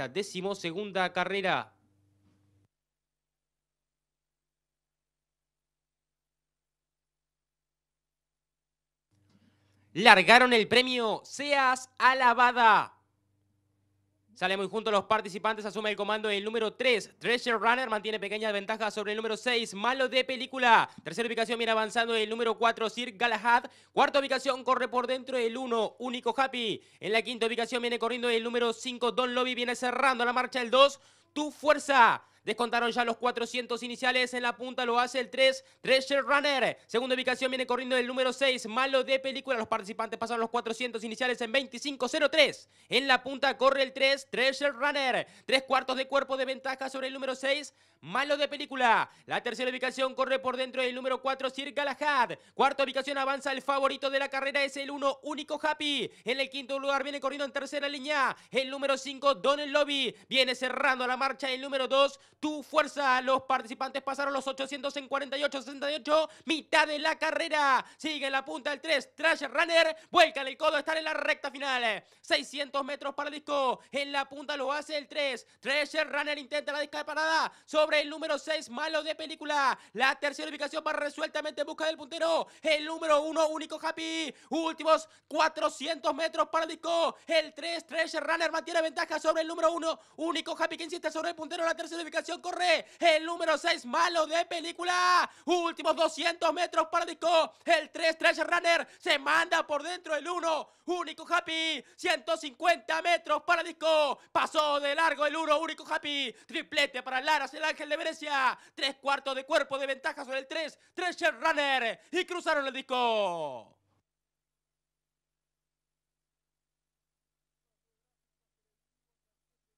La decimosegunda carrera. Largaron el premio Seas Alabada. Sale muy juntos los participantes, asume el comando el número 3. Treasure Runner mantiene pequeñas ventajas sobre el número 6. Malo de película. Tercera ubicación viene avanzando el número 4, Sir Galahad. Cuarta ubicación corre por dentro el 1, Único Happy. En la quinta ubicación viene corriendo el número 5, Don Lobby. Viene cerrando la marcha el 2, Tu Fuerza. Descontaron ya los 400 iniciales. En la punta lo hace el 3, Treasure Runner. Segunda ubicación viene corriendo el número 6, Malo de Película. Los participantes pasaron los 400 iniciales en 25.03. En la punta corre el 3, Treasure Runner. Tres cuartos de cuerpo de ventaja sobre el número 6, Malo de Película. La tercera ubicación corre por dentro del número 4, Sir Galahad. Cuarta ubicación avanza el favorito de la carrera, es el 1, Único Happy. En el quinto lugar viene corriendo en tercera línea el número 5, Don Lobby. Viene cerrando la marcha el número 2, tu fuerza. Los participantes pasaron los 800 en 48, 68, mitad de la carrera. Sigue en la punta el 3, Trash Runner, vuelca el codo, está en la recta final. 600 metros para el disco, en la punta lo hace el 3. Trash Runner intenta la parada sobre el número 6, malo de película. La tercera ubicación va resueltamente en busca del puntero. El número 1, único happy. Últimos 400 metros para el disco. El 3, Trash Runner mantiene ventaja sobre el número 1, único happy que insiste sobre el puntero. La tercera ubicación Corre el número 6 malo de película. Últimos 200 metros para Disco. El 3-3 runner se manda por dentro el 1. Único Happy. 150 metros para Disco. Pasó de largo el 1. Único Happy. Triplete para Laras, el Ángel de Venecia. Tres cuartos de cuerpo de ventaja sobre el 3. 3 runner. Y cruzaron el disco.